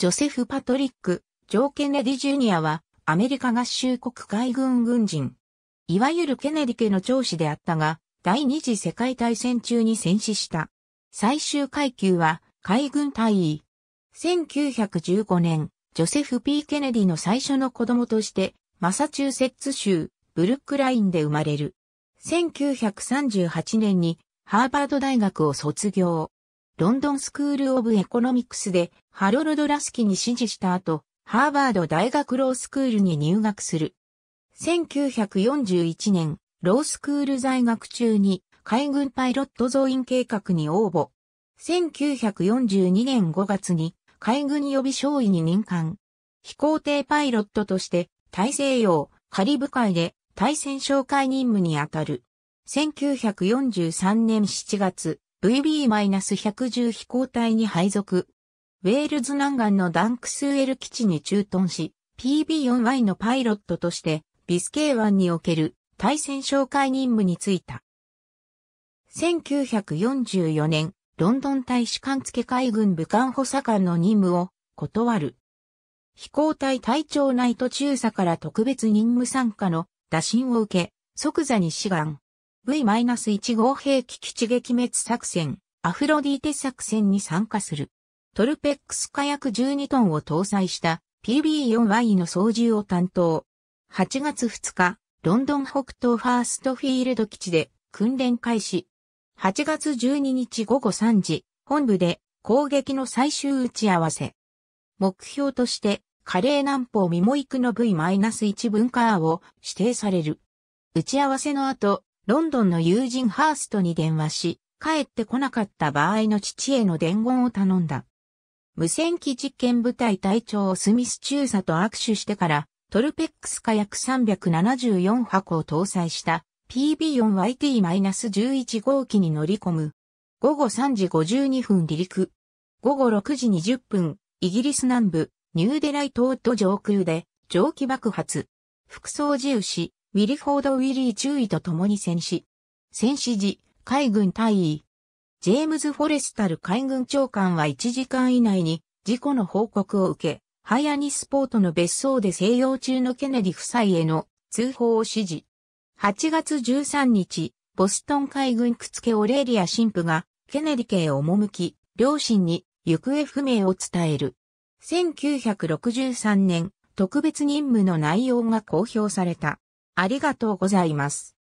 ジョセフ・パトリック、ジョー・ケネディ・ジュニアは、アメリカ合衆国海軍軍人。いわゆるケネディ家の長子であったが、第二次世界大戦中に戦死した。最終階級は、海軍大尉。1915年、ジョセフ・ P・ ケネディの最初の子供として、マサチューセッツ州、ブルックラインで生まれる。1938年に、ハーバード大学を卒業。ロンドンスクール・オブ・エコノミクスでハロルド・ラスキに指示した後、ハーバード大学ロースクールに入学する。1941年、ロースクール在学中に海軍パイロット増員計画に応募。1942年5月に海軍予備少尉に任官。飛行艇パイロットとして大西洋、カリブ海で対戦哨戒任務にあたる。1943年7月、VB-110 飛行隊に配属。ウェールズ南岸のダンクスウェル基地に駐屯し、PB4Y のパイロットとして、ビスケー湾における対戦哨戒任務に就いた。1944年、ロンドン大使館付海軍武漢補佐官の任務を断る。飛行隊隊長内途中佐から特別任務参加の打診を受け、即座に志願。V-1 号兵器基地撃滅作戦、アフロディーテ作戦に参加する。トルペックス火薬12トンを搭載した PB4Y の操縦を担当。8月2日、ロンドン北東ファーストフィールド基地で訓練開始。8月12日午後3時、本部で攻撃の最終打ち合わせ。目標として、カレー南方ミモイクの V-1 文化を指定される。打ち合わせの後、ロンドンの友人ハーストに電話し、帰ってこなかった場合の父への伝言を頼んだ。無線機実験部隊隊長スミス中佐と握手してから、トルペックス火薬374箱を搭載した PB4YT-11 号機に乗り込む。午後3時52分離陸。午後6時20分、イギリス南部、ニューデライトッド上空で蒸気爆発。服装自由ウィリフォード・ウィリー中尉と共に戦死。戦死時、海軍大尉。ジェームズ・フォレスタル海軍長官は1時間以内に事故の報告を受け、ハイアニスポートの別荘で静養中のケネディ夫妻への通報を指示。8月13日、ボストン海軍くつけオレーリア神父がケネディ家へ赴き、両親に行方不明を伝える。1963年、特別任務の内容が公表された。ありがとうございます。